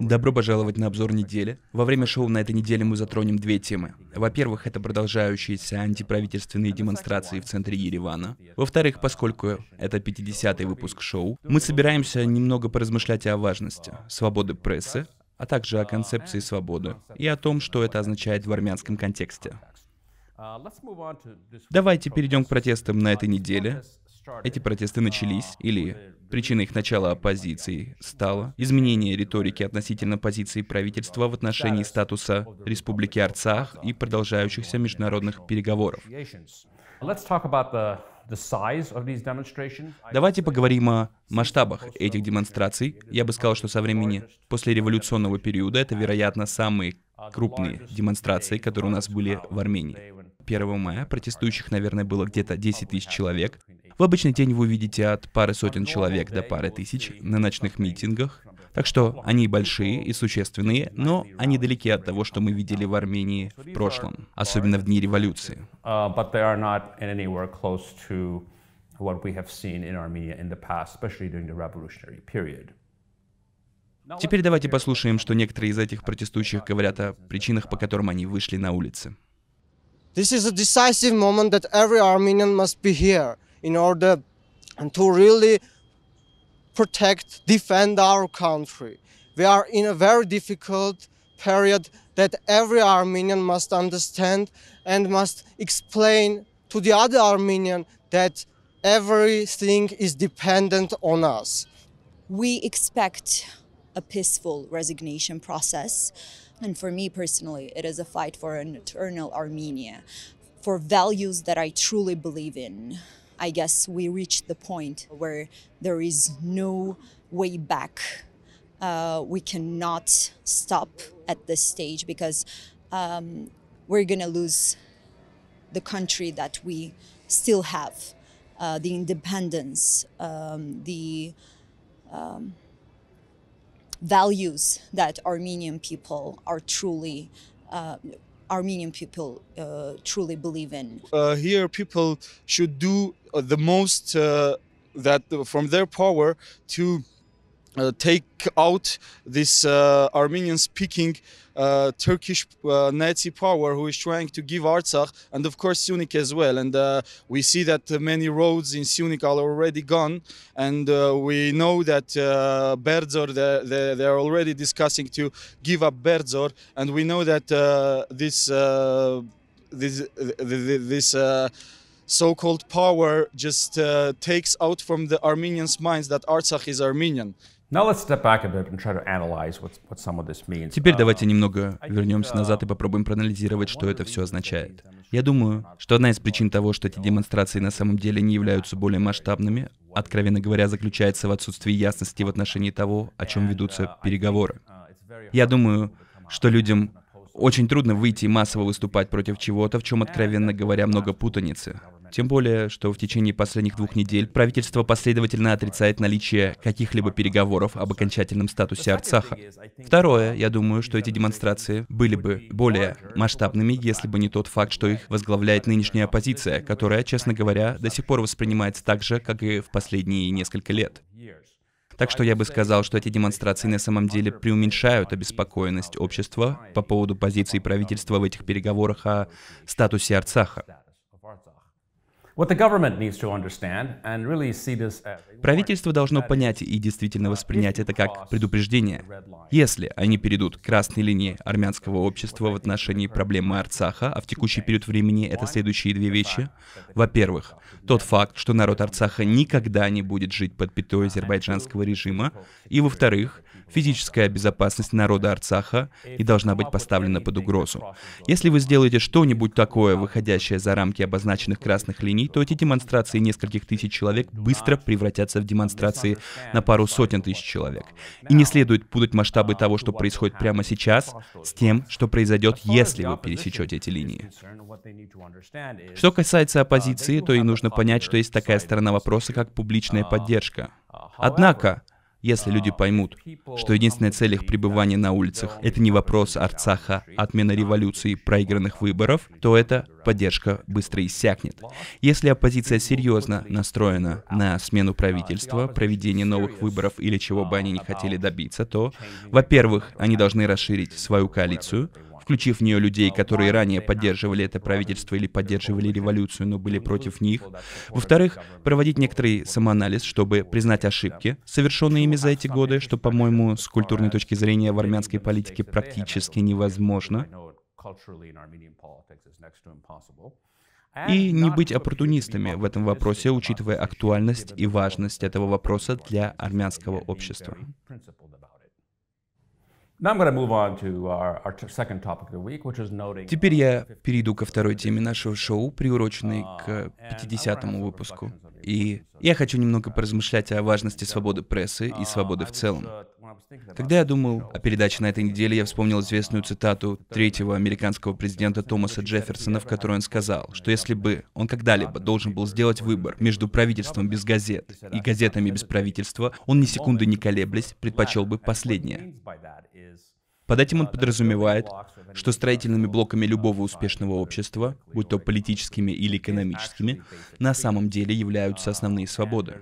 Добро пожаловать на обзор недели. Во время шоу на этой неделе мы затронем две темы. Во-первых, это продолжающиеся антиправительственные демонстрации в центре Еревана. Во-вторых, поскольку это 50-й выпуск шоу, мы собираемся немного поразмышлять о важности свободы прессы, а также о концепции свободы и о том, что это означает в армянском контексте. Uh, Давайте перейдем к протестам на этой неделе, эти протесты начались, или причиной их начала оппозиции стало изменение риторики относительно позиции правительства в отношении статуса Республики Арцах и продолжающихся международных переговоров. Давайте поговорим о масштабах этих демонстраций. Я бы сказал, что со времени после революционного периода это, вероятно, самые крупные демонстрации, которые у нас были в Армении. 1 мая протестующих, наверное, было где-то 10 тысяч человек. В обычный день вы увидите от пары сотен человек до пары тысяч на ночных митингах. Так что они большие и существенные, но они далеки от того, что мы видели в Армении в прошлом, особенно в дни революции. Uh, Теперь давайте послушаем, что некоторые из этих протестующих говорят о причинах, по которым они вышли на улицы. This is a decisive moment that every Armenian must be here in order to really protect, defend our country. We are in a very difficult period that every Armenian must understand and must explain to the other Armenian that everything is dependent on us. We expect a peaceful resignation process and for me personally, it is a fight for an eternal Armenia, for values that I truly believe in. I guess we reached the point where there is no way back. Uh, we cannot stop at this stage because um, we're going to lose the country that we still have, uh, the independence, um, the um, values that Armenian people are truly uh, Armenian people uh, truly believe in. Uh, here, people should do uh, the most uh, that from their power to uh, take out this uh, Armenian speaking uh, Turkish uh, Nazi power who is trying to give Artsakh and of course Sunik as well and uh, we see that many roads in Sunik are already gone and we know that uh, Berzor they're, they're, already discussing to give up Berzor and we know that this this this so-called power just takes out from the Armenians' minds that Artsakh is Armenian. Теперь давайте немного вернемся uh, назад и попробуем проанализировать, что это все означает. Я думаю, что одна из причин того, что эти демонстрации на самом деле не являются более масштабными, откровенно говоря, заключается в отсутствии ясности в отношении uh, того, о чем ведутся uh, переговоры. Я думаю, что людям очень трудно выйти и массово выступать против чего-то, в чем, откровенно говоря, много путаницы. Тем более, что в течение последних двух недель правительство последовательно отрицает наличие каких-либо переговоров об окончательном статусе Арцаха. Второе, я думаю, что эти демонстрации были бы более масштабными, если бы не тот факт, что их возглавляет нынешняя оппозиция, которая, честно говоря, до сих пор воспринимается так же, как и в последние несколько лет. Так что я бы сказал, что эти демонстрации на самом деле преуменьшают обеспокоенность общества по поводу позиции правительства в этих переговорах о статусе Арцаха. Правительство должно понять и действительно uh, воспринять это как предупреждение. Если они перейдут к красной линии армянского общества в отношении проблемы Арцаха, а в текущий период времени это следующие две вещи. Во-первых, тот факт, что народ Арцаха никогда не будет жить под пятой азербайджанского режима. И во-вторых, физическая безопасность народа Арцаха не должна быть поставлена под угрозу. Если вы сделаете что-нибудь такое, выходящее за рамки обозначенных красных линий, СМИ, то эти демонстрации нескольких тысяч человек быстро превратятся в демонстрации на пару сотен тысяч человек. И не следует путать масштабы того, что происходит прямо сейчас, с тем, что произойдет, если вы пересечете эти линии. Что касается оппозиции, то и нужно понять, что есть такая сторона вопроса, как публичная поддержка. Однако, если люди поймут, что единственная цель их пребывания на улицах — это не вопрос Арцаха, а отмена революции, проигранных выборов, то эта поддержка быстро иссякнет. Если оппозиция серьезно настроена на смену правительства, проведение новых выборов или чего бы они ни хотели добиться, то, во-первых, они должны расширить свою коалицию, включив в нее людей, которые ранее поддерживали это правительство или поддерживали революцию, но были против них. Во-вторых, проводить некоторый самоанализ, чтобы признать ошибки, совершенные ими за эти годы, что, по-моему, с культурной точки зрения в армянской политике практически невозможно. И не быть оппортунистами в этом вопросе, учитывая актуальность и важность этого вопроса для армянского общества. Теперь я перейду ко второй теме нашего шоу, приуроченной uh, к 50-му выпуску. И я хочу немного uh, поразмышлять о важности свободы прессы и uh, свободы в целом. Когда я думал о передаче на этой неделе, я вспомнил известную цитату третьего американского президента Томаса Джефферсона, в которой он сказал, что если бы он когда-либо должен был сделать выбор между правительством без газет и газетами без правительства, он ни секунды не колеблясь предпочел бы последнее. Под этим он подразумевает, что строительными блоками любого успешного общества, будь то политическими или экономическими, на самом деле являются основные свободы.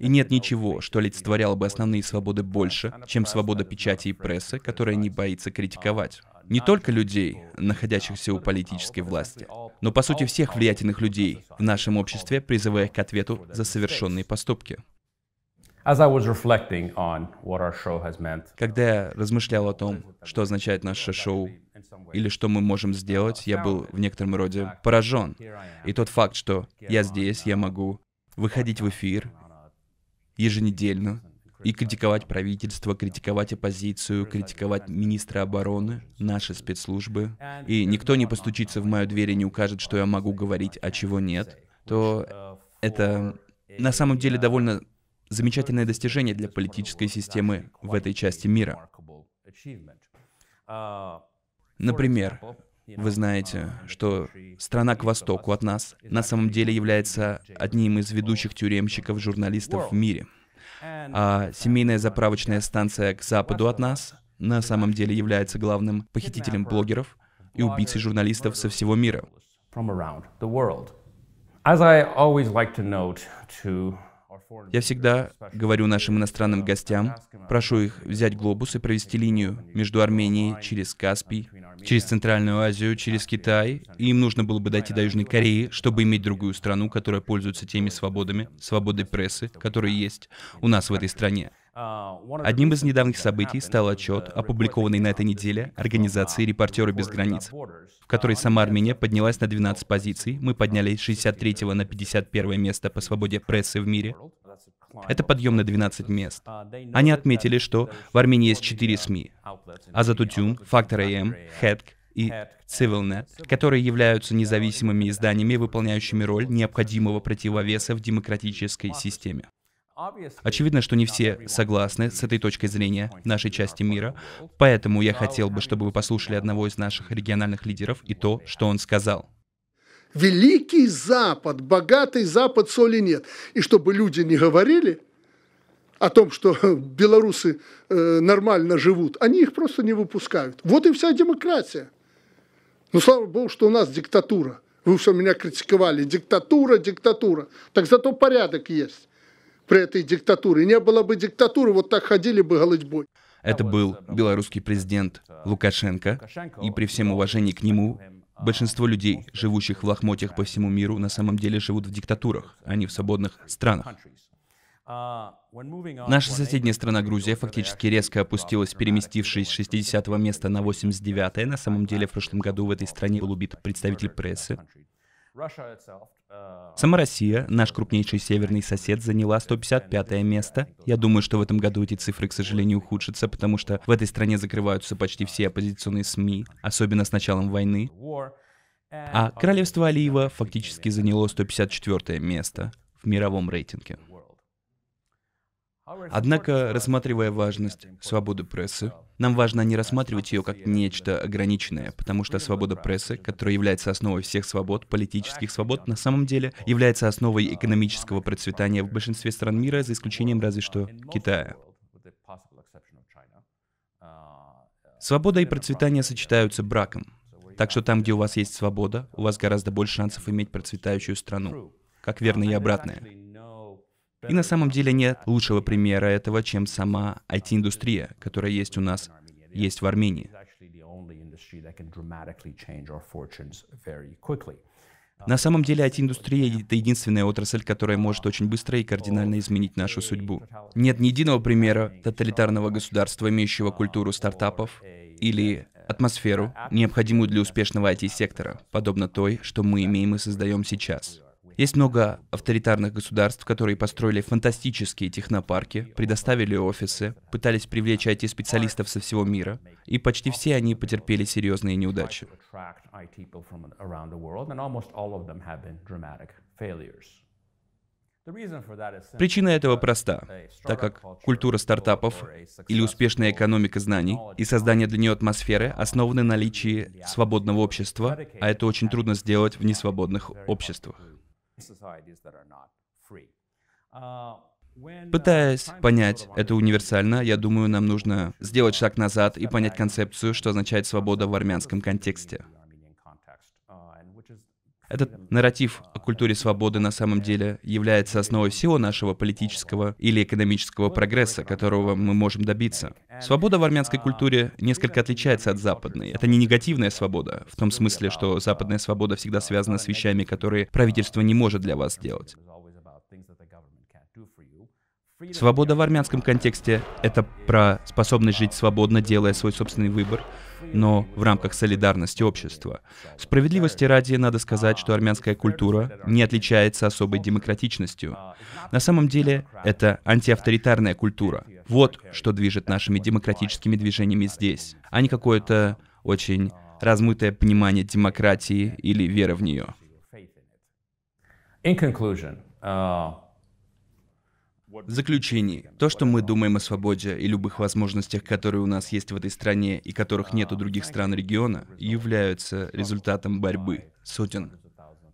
И нет ничего, что олицетворяло бы основные свободы больше, чем свобода печати и прессы, которая не боится а критиковать не только людей, находящихся у политической власти, но по сути всех влиятельных людей в нашем обществе, призывая их к ответу за совершенные поступки. Когда я размышлял о том, что означает наше шоу или что мы можем сделать, я был в некотором роде поражен. И тот факт, что я здесь, я могу выходить в эфир еженедельно и критиковать правительство, критиковать оппозицию, критиковать министра обороны, наши спецслужбы, и никто не постучится в мою дверь и не укажет, что я могу говорить, а чего нет, то это на самом деле довольно замечательное достижение для политической системы в этой части мира. Например, вы знаете, что страна к востоку от нас на самом деле является одним из ведущих тюремщиков журналистов в мире. А семейная заправочная станция к западу от нас на самом деле является главным похитителем блогеров и убийцей журналистов со всего мира. Я всегда говорю нашим иностранным э, гостям, прошу их взять ну, глобус и провести линию между Арменией через Каспий, через Центральную Азию, через Китай. И им нужно было бы дойти до Южной Кореи, чтобы иметь другую страну, которая пользуется теми свободами, свободой прессы, которые есть у нас в этой стране. А, Одним из недавних событий стал отчет, uh, опубликованный на этой неделе организацией «Репортеры без границ», uh, в которой uh, сама Армения поднялась на 12 позиций, мы поднялись с 63 на 51 место по свободе прессы в мире. Это подъем на 12 мест. Они отметили, что в Армении есть 4 СМИ — Азатутюн, Фактор АМ, Хэтк и CivilNet, которые являются независимыми изданиями, выполняющими роль необходимого противовеса в демократической системе. Очевидно, что не все согласны с этой точкой зрения нашей части мира, поэтому я хотел бы, чтобы вы послушали одного из наших региональных лидеров и то, что он сказал. Великий Запад, богатый Запад соли нет. И чтобы люди не говорили о том, что белорусы э, нормально живут, они их просто не выпускают. Вот и вся демократия. Ну, слава богу, что у нас диктатура. Вы все меня критиковали. Диктатура, диктатура. Так зато порядок есть при этой диктатуре. Не было бы диктатуры, вот так ходили бы голытьбой. Это был белорусский президент Лукашенко, и при всем уважении к нему, а, большинство людей, живущих в лохмотьях по всему миру, на самом деле живут в диктатурах, а не в свободных странах. А, Наша соседняя страна Грузия фактически резко опустилась, переместившись с 60 места на 89 -е. На самом деле в прошлом году в этой стране был убит представитель прессы. Сама Россия, наш крупнейший северный сосед, заняла 155 место. Я думаю, что в этом году эти цифры, к сожалению, ухудшатся, потому что в этой стране закрываются почти все оппозиционные СМИ, особенно с началом войны. А королевство Алиева фактически заняло 154 место в мировом рейтинге. Однако, рассматривая важность свободы прессы, нам важно не рассматривать ее как нечто ограниченное, потому что свобода прессы, которая является основой всех свобод, политических свобод, на самом деле является основой экономического процветания в большинстве стран мира, за исключением разве что Китая. Свобода и процветание сочетаются браком. Так что там, где у вас есть свобода, у вас гораздо больше шансов иметь процветающую страну. Как верно и обратное. И на самом деле нет лучшего примера этого, чем сама IT-индустрия, которая есть у нас, есть в Армении. На самом деле IT-индустрия — это единственная отрасль, которая может очень быстро и кардинально изменить нашу судьбу. Нет ни единого примера тоталитарного государства, имеющего культуру стартапов или атмосферу, необходимую для успешного IT-сектора, подобно той, что мы имеем и создаем сейчас. Есть много авторитарных государств, которые построили фантастические технопарки, предоставили офисы, пытались привлечь IT-специалистов со всего мира, и почти все они потерпели серьезные неудачи. Причина этого проста, так как культура стартапов или успешная экономика знаний и создание для нее атмосферы основаны на наличии свободного общества, а это очень трудно сделать в несвободных обществах. Uh, uh, Пытаясь понять это универсально, я думаю, нам нужно сделать шаг назад и понять концепцию, что означает свобода в армянском контексте. Этот нарратив о культуре свободы на самом деле является основой всего нашего политического или экономического прогресса, которого мы можем добиться. Свобода в армянской культуре несколько отличается от западной. Это не негативная свобода, в том смысле, что западная свобода всегда связана с вещами, которые правительство не может для вас сделать. Свобода в армянском контексте — это про способность жить свободно, делая свой собственный выбор — но в рамках солидарности общества. Справедливости ради надо сказать, что армянская культура не отличается особой демократичностью. На самом деле это антиавторитарная культура. Вот что движет нашими демократическими движениями здесь, а не какое-то очень размытое понимание демократии или вера в нее. In conclusion, uh... В заключении, то, что мы думаем о свободе и любых возможностях, которые у нас есть в этой стране и которых нет у других стран региона, являются результатом борьбы сотен,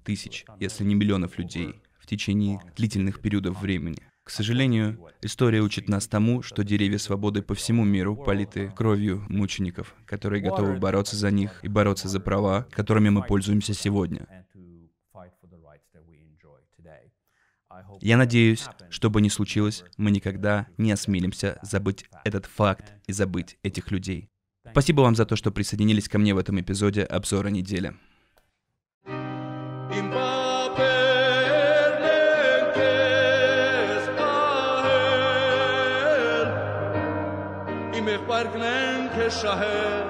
тысяч, если не миллионов людей в течение длительных периодов времени. К сожалению, история учит нас тому, что деревья свободы по всему миру политы кровью мучеников, которые готовы бороться за них и бороться за права, которыми мы пользуемся сегодня. Я надеюсь, что бы ни случилось, мы никогда не осмелимся забыть этот факт и забыть этих людей. Спасибо вам за то, что присоединились ко мне в этом эпизоде обзора недели. که شهر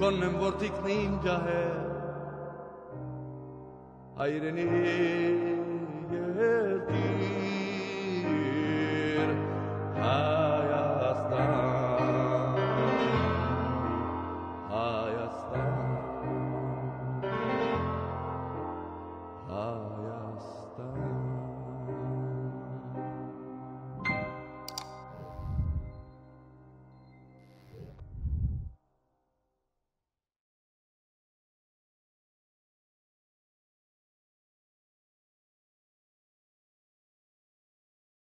کنم ورتیک نیم perdir. Ah.